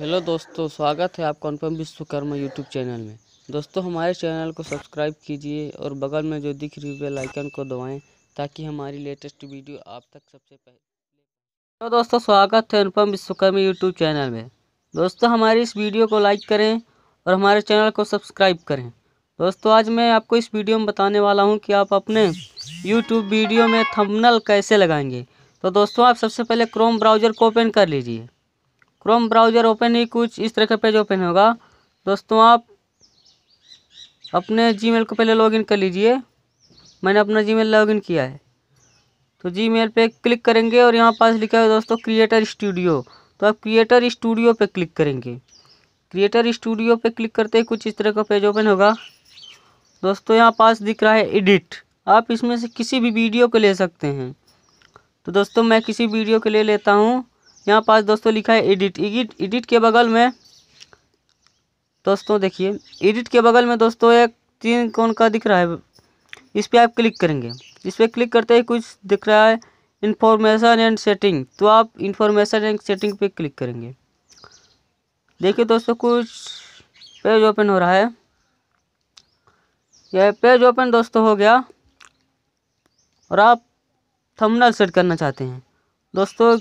hello दोस्तों स्वागत है आपका अनुपम विश्वकर्मा यूट्यूब चैनल में दोस्तों हमारे चैनल को सब्सक्राइब कीजिए और बगल में जो दिख रही बेल आइकन को दबाएं ताकि हमारी लेटेस्ट वीडियो आप तक सबसे पहले हेलो दोस्तों स्वागत है अनुपम विश्वकर्मा यूट्यूब चैनल में दोस्तों हमारी इस वीडियो को लाइक करें और हमारे चैनल को सब्सक्राइब करें दोस्तों आज मैं आपको इस वीडियो में बताने वाला हूँ कि आप अपने यूट्यूब वीडियो में थमनल कैसे लगाएंगे तो दोस्तों आप सबसे पहले क्रोम ब्राउज़र को ओपन कर लीजिए क्रोम ब्राउज़र ओपन ही कुछ इस तरह का पेज ओपन होगा दोस्तों आप अपने जीमेल को पहले लॉगिन कर लीजिए मैंने अपना जीमेल लॉगिन किया है तो जीमेल पे क्लिक करेंगे और यहाँ पास लिखा है दोस्तों क्रिएटर स्टूडियो तो आप क्रिएटर स्टूडियो पे क्लिक करेंगे क्रिएटर स्टूडियो पे क्लिक करते ही कुछ इस तरह का पेज ओपन होगा दोस्तों यहाँ पास दिख रहा है एडिट आप इसमें से किसी भी वीडियो को ले सकते हैं तो दोस्तों मैं किसी वीडियो को ले लेता हूँ यहाँ पास दोस्तों लिखा है एडिट एडिट एडिट के बगल में दोस्तों देखिए एडिट के बगल में दोस्तों एक तीन कौन का दिख रहा है इस पर आप क्लिक करेंगे इस पर क्लिक करते ही कुछ दिख रहा है इन्फॉर्मेशन एंड सेटिंग तो आप इन्फॉर्मेशन एंड सेटिंग पे क्लिक करेंगे देखिए दोस्तों कुछ पेज ओपन हो रहा है यह पेज ओपन दोस्तों हो गया और आप थंबनेल सेट करना चाहते हैं दोस्तों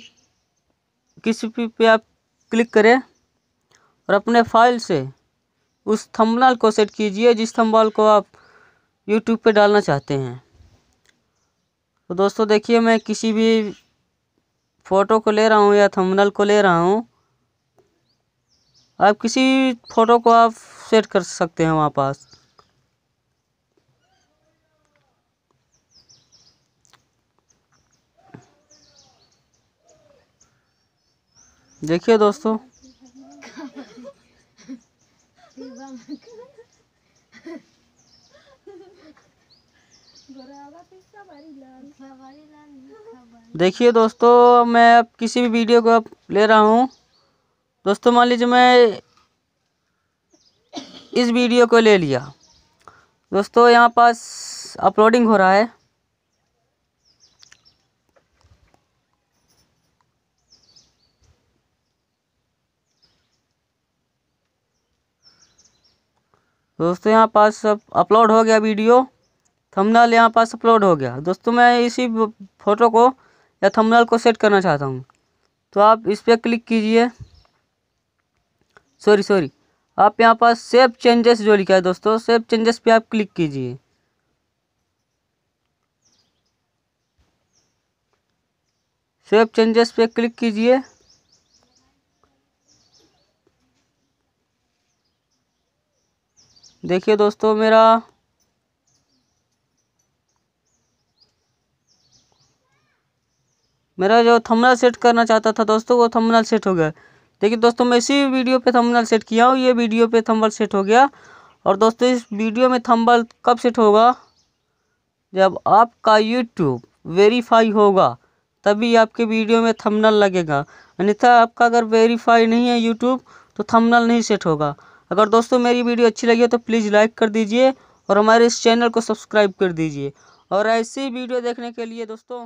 किसी भी पे आप क्लिक करें और अपने फाइल से उस थंबनेल को सेट कीजिए जिस थंबनेल को आप यूट्यूब पे डालना चाहते हैं तो दोस्तों देखिए मैं किसी भी फ़ोटो को ले रहा हूँ या थंबनेल को ले रहा हूँ आप किसी फ़ोटो को आप सेट कर सकते हैं वहाँ पास देखिए दोस्तों देखिए दोस्तों मैं अब किसी भी वीडियो को अब ले रहा हूँ दोस्तों मान लीजिए मैं इस वीडियो को ले लिया दोस्तों यहाँ पास अपलोडिंग हो रहा है दोस्तों यहाँ पास सब अपलोड हो गया वीडियो थंबनेल यहाँ पास अपलोड हो गया दोस्तों मैं इसी फ़ोटो को या थंबनेल को सेट करना चाहता हूँ तो आप इस पर क्लिक कीजिए सॉरी सॉरी आप यहाँ पास सेव चेंजेस जो लिखा है दोस्तों सेव चेंजेस पे आप क्लिक कीजिए सेव चेंजेस पे क्लिक कीजिए देखिए दोस्तों मेरा मेरा जो थंबनेल सेट करना चाहता था दोस्तों वो थंबनेल सेट हो गया देखिए दोस्तों मैं इसी वीडियो पे थंबनेल सेट किया हूँ ये वीडियो पे थंबनेल सेट हो गया और दोस्तों इस वीडियो में थंबनेल कब सेट होगा जब आपका यूट्यूब वेरीफाई होगा तभी आपके वीडियो में थंबनेल लगेगा अन्यथा आपका अगर वेरीफाई नहीं है यूट्यूब तो थंबनेल नहीं सेट होगा अगर दोस्तों मेरी वीडियो अच्छी लगी हो तो प्लीज़ लाइक कर दीजिए और हमारे इस चैनल को सब्सक्राइब कर दीजिए और ऐसी वीडियो देखने के लिए दोस्तों